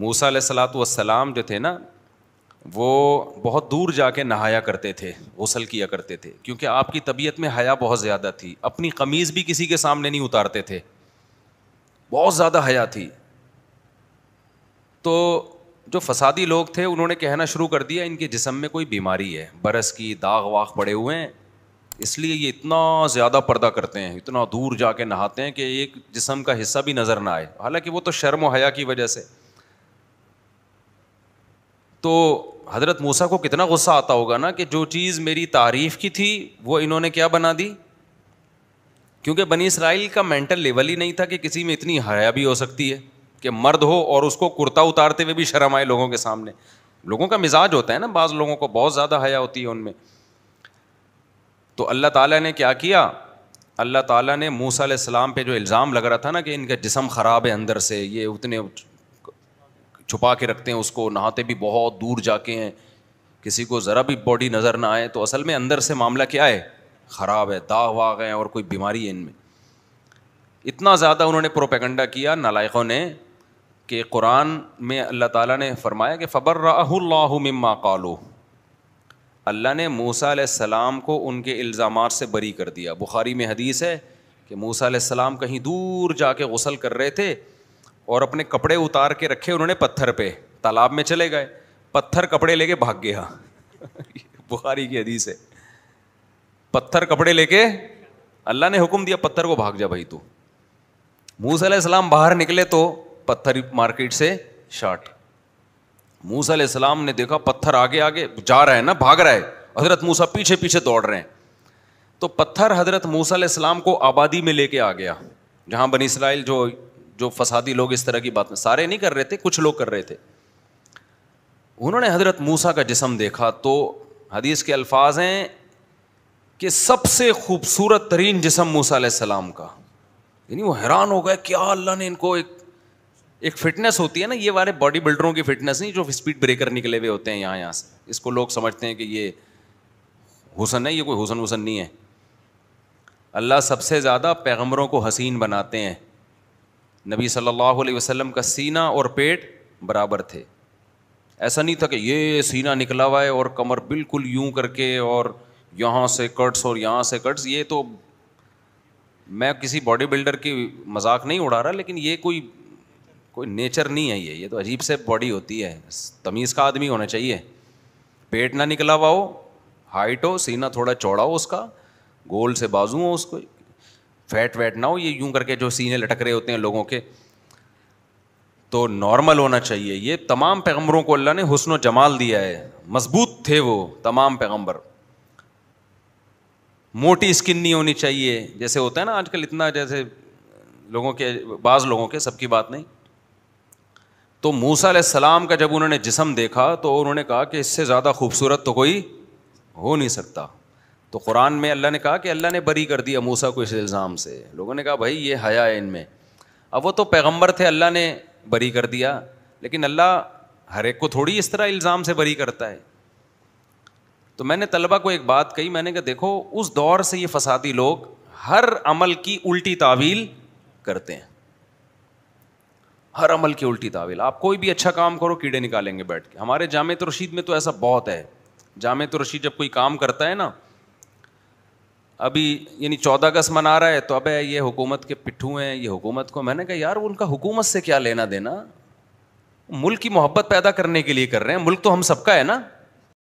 मूसा सलात वसलाम जो थे ना वो बहुत दूर जा जाके नहाया करते थे गसल किया करते थे क्योंकि आपकी तबीयत में हया बहुत ज़्यादा थी अपनी कमीज़ भी किसी के सामने नहीं उतारते थे बहुत ज़्यादा हया थी तो जो फसादी लोग थे उन्होंने कहना शुरू कर दिया इनके जिसम में कोई बीमारी है बरस की दाग वाग पड़े हुए हैं इसलिए ये इतना ज़्यादा पर्दा करते हैं इतना दूर जाके नहाते हैं कि एक जिसम का हिस्सा भी नज़र ना आए हालाँकि वो तो शर्म हया की वजह से तो हज़रत मूसा को कितना गुस्सा आता होगा ना कि जो चीज़ मेरी तारीफ़ की थी वो इन्होंने क्या बना दी क्योंकि बनी इसराइल का मेंटल लेवल ही नहीं था कि किसी में इतनी हया भी हो सकती है कि मर्द हो और उसको कुर्ता उतारते हुए भी शर्म आए लोगों के सामने लोगों का मिजाज होता है ना बाज़ लोगों को बहुत ज़्यादा हया होती है उनमें तो अल्लाह ताला ने क्या किया अल्लाह ताला ने मूसा सलाम पे जो इल्ज़ाम लग रहा था ना कि इनका जिसम ख़राब है अंदर से ये उतने छुपा के रखते हैं उसको नहाते भी बहुत दूर जाके हैं किसी को ज़रा भी बॉडी नज़र ना आए तो असल में अंदर से मामला क्या है ख़राब है दाग वाग है और कोई बीमारी है इनमें इतना ज़्यादा उन्होंने प्रोपेगंडा किया नालायकों ने कि कुरान में अल्लाह ताला ने फरमाया कि फ़बर मम्मा कालो अल्लाह ने मूसा सलाम को उनके इल्ज़ाम से बरी कर दिया बुखारी में हदीस है कि मूसा सलाम कहीं दूर जा के गसल कर रहे थे और अपने कपड़े उतार के रखे उन्होंने पत्थर पे तालाब में चले गए पत्थर कपड़े लेके भाग गया बुखारी की हदीस है पत्थर कपड़े लेके अल्लाह ने हुक्म दिया पत्थर को भाग जा भाई तू मूसम बाहर निकले तो पत्थर मार्केट से शार्ट मूसम ने देखा पत्थर आगे आगे जा रहा है ना भाग रहा है हजरत मूसा पीछे पीछे दौड़ रहे हैं तो पत्थर हजरत मूसा मूसम को आबादी में लेके आ गया जहां बनी इसराइल जो जो फसादी लोग इस तरह की बात में सारे नहीं कर रहे थे कुछ लोग कर रहे थे उन्होंने हजरत मूसा का जिसम देखा तो हदीस के अल्फाज हैं कि सबसे खूबसूरत तरीन जिसम मूसा सलाम का यानी वो हैरान हो गए क्या अल्लाह ने इनको एक एक फिटनेस होती है ना ये वाले बॉडी बिल्डरों की फिटनेस नहीं जो स्पीड ब्रेकर निकले हुए होते हैं यहाँ यहाँ से इसको लोग समझते हैं कि ये हुसन है ये कोई हुसन वसन नहीं है अल्लाह सबसे ज़्यादा पैगम्बरों को हसीन बनाते हैं नबी सल्लल्लाहु अलैहि वसल्लम का सीना और पेट बराबर थे ऐसा नहीं था कि ये सीना निकला हुआ है और कमर बिल्कुल यूं करके और यहाँ से कट्स और यहाँ से कट्स ये तो मैं किसी बॉडी बिल्डर की मजाक नहीं उड़ा रहा लेकिन ये कोई कोई नेचर नहीं है ये ये तो अजीब से बॉडी होती है तमीज़ का आदमी होना चाहिए पेट ना निकला हुआ हो हाइट हो सीना थोड़ा चौड़ा हो उसका गोल से बाजू हो उसको फैट वैट ना हो ये यूं करके जो सीने लटक रहे होते हैं लोगों के तो नॉर्मल होना चाहिए ये तमाम पैगम्बरों को अल्लाह ने हसन जमाल दिया है मजबूत थे वो तमाम पैगम्बर मोटी स्किन नहीं होनी चाहिए जैसे होता है ना आजकल इतना जैसे लोगों के बाज़ लोगों के सबकी बात नहीं तो मूसा सलाम का जब उन्होंने जिसम देखा तो उन्होंने कहा कि इससे ज़्यादा खूबसूरत तो कोई हो नहीं सकता तो कुरान में अल्लाह ने कहा कि अल्लाह ने बरी कर दिया मूसा को इस इल्ज़ाम से लोगों ने कहा भाई ये हया है इनमें अब वो तो पैगम्बर थे अल्लाह ने बरी कर दिया लेकिन अल्लाह हर एक को थोड़ी इस तरह इल्ज़ाम से बरी करता है तो मैंने तलबा को एक बात कही मैंने कहा देखो उस दौर से ये फसादी लोग हर अमल की उल्टी तावील करते हैं हर अमल की उल्टी तावील आप कोई भी अच्छा काम करो कीड़े निकालेंगे बैठ के हमारे जाम रशीद में तो ऐसा बहुत है जाम रशीद जब कोई काम करता है ना अभी यानी चौदह अगस्त मना रहा है तो अब ये हुकूमत के पिट्ठू हैं ये हुकूमत को मैंने कहा यार उनका हुकूमत से क्या लेना देना मुल्क की मोहब्बत पैदा करने के लिए कर रहे हैं मुल्क तो हम सबका है ना